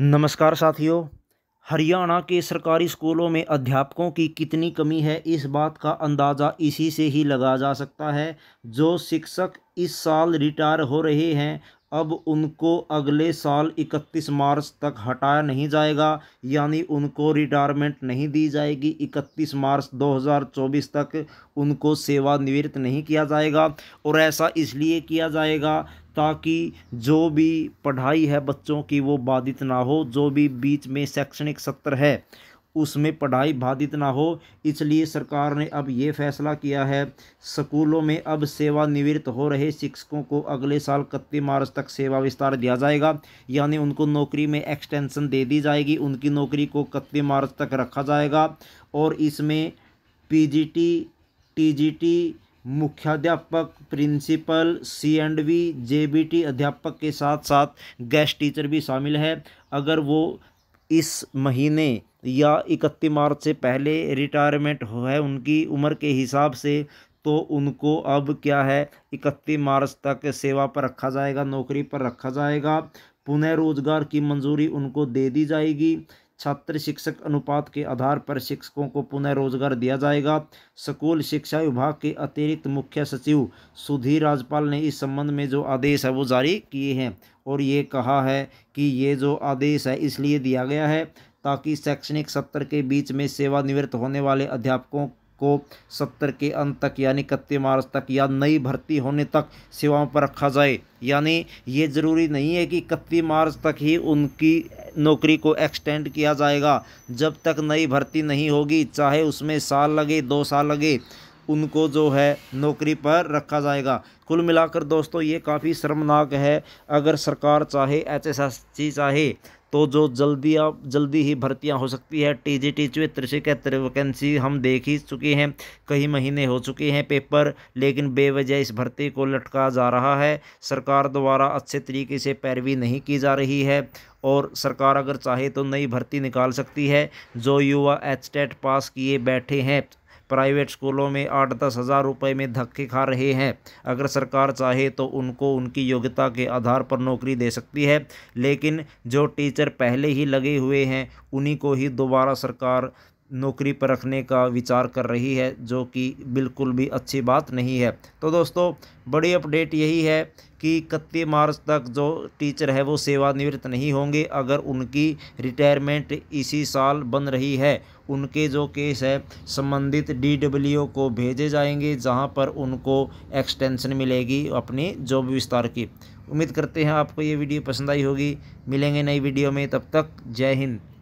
नमस्कार साथियों हरियाणा के सरकारी स्कूलों में अध्यापकों की कितनी कमी है इस बात का अंदाज़ा इसी से ही लगा जा सकता है जो शिक्षक इस साल रिटायर हो रहे हैं अब उनको अगले साल 31 मार्च तक हटाया नहीं जाएगा यानी उनको रिटायरमेंट नहीं दी जाएगी 31 मार्च 2024 तक उनको सेवानिवृत्त नहीं किया जाएगा और ऐसा इसलिए किया जाएगा ताकि जो भी पढ़ाई है बच्चों की वो बाधित ना हो जो भी बीच में शैक्षणिक सत्र है उसमें पढ़ाई बाधित ना हो इसलिए सरकार ने अब ये फैसला किया है स्कूलों में अब सेवानिवृत्त हो रहे शिक्षकों को अगले साल इकतीस मार्च तक सेवा विस्तार दिया जाएगा यानी उनको नौकरी में एक्सटेंशन दे दी जाएगी उनकी नौकरी को इकतीस मार्च तक रखा जाएगा और इसमें पीजीटी टीजीटी मुख्याध्यापक principal C and V T अध्यापक के साथ साथ गेस्ट टीचर भी शामिल है अगर वो इस महीने या इकतीस मार्च से पहले रिटायरमेंट हो है उनकी उम्र के हिसाब से तो उनको अब क्या है इकतीस मार्च तक सेवा पर रखा जाएगा नौकरी पर रखा जाएगा पुनः रोजगार की मंजूरी उनको दे दी जाएगी छात्र शिक्षक अनुपात के आधार पर शिक्षकों को पुनः रोजगार दिया जाएगा स्कूल शिक्षा विभाग के अतिरिक्त मुख्य सचिव सुधीर राजपाल ने इस संबंध में जो आदेश है वो जारी किए हैं और ये कहा है कि ये जो आदेश है इसलिए दिया गया है ताकि शैक्षणिक सत्र के बीच में सेवानिवृत्त होने वाले अध्यापकों को सत्तर के अंत तक यानी इकतीस मार्च तक या नई भर्ती होने तक सेवाओं पर रखा जाए यानी ये ज़रूरी नहीं है कि इकतीस मार्च तक ही उनकी नौकरी को एक्सटेंड किया जाएगा जब तक नई भर्ती नहीं होगी चाहे उसमें साल लगे दो साल लगे उनको जो है नौकरी पर रखा जाएगा कुल मिलाकर दोस्तों ये काफ़ी शर्मनाक है अगर सरकार चाहे एच चाहे तो जो जल्दी आप जल्दी ही भर्तियां हो सकती है टी जी टी चित्र से वैकेंसी हम देख ही चुके हैं कई महीने हो चुके हैं पेपर लेकिन बेवजह इस भर्ती को लटका जा रहा है सरकार द्वारा अच्छे तरीके से पैरवी नहीं की जा रही है और सरकार अगर चाहे तो नई भर्ती निकाल सकती है जो युवा एच टेट पास किए बैठे हैं प्राइवेट स्कूलों में आठ दस हज़ार रुपये में धक्के खा रहे हैं अगर सरकार चाहे तो उनको उनकी योग्यता के आधार पर नौकरी दे सकती है लेकिन जो टीचर पहले ही लगे हुए हैं उन्हीं को ही दोबारा सरकार नौकरी पर रखने का विचार कर रही है जो कि बिल्कुल भी अच्छी बात नहीं है तो दोस्तों बड़ी अपडेट यही है कि इकतीस मार्च तक जो टीचर है वो सेवानिवृत्त नहीं होंगे अगर उनकी रिटायरमेंट इसी साल बन रही है उनके जो केस है संबंधित डीडब्ल्यू को भेजे जाएंगे जहां पर उनको एक्सटेंशन मिलेगी अपनी जॉब विस्तार की उम्मीद करते हैं आपको ये वीडियो पसंद आई होगी मिलेंगे नई वीडियो में तब तक जय हिंद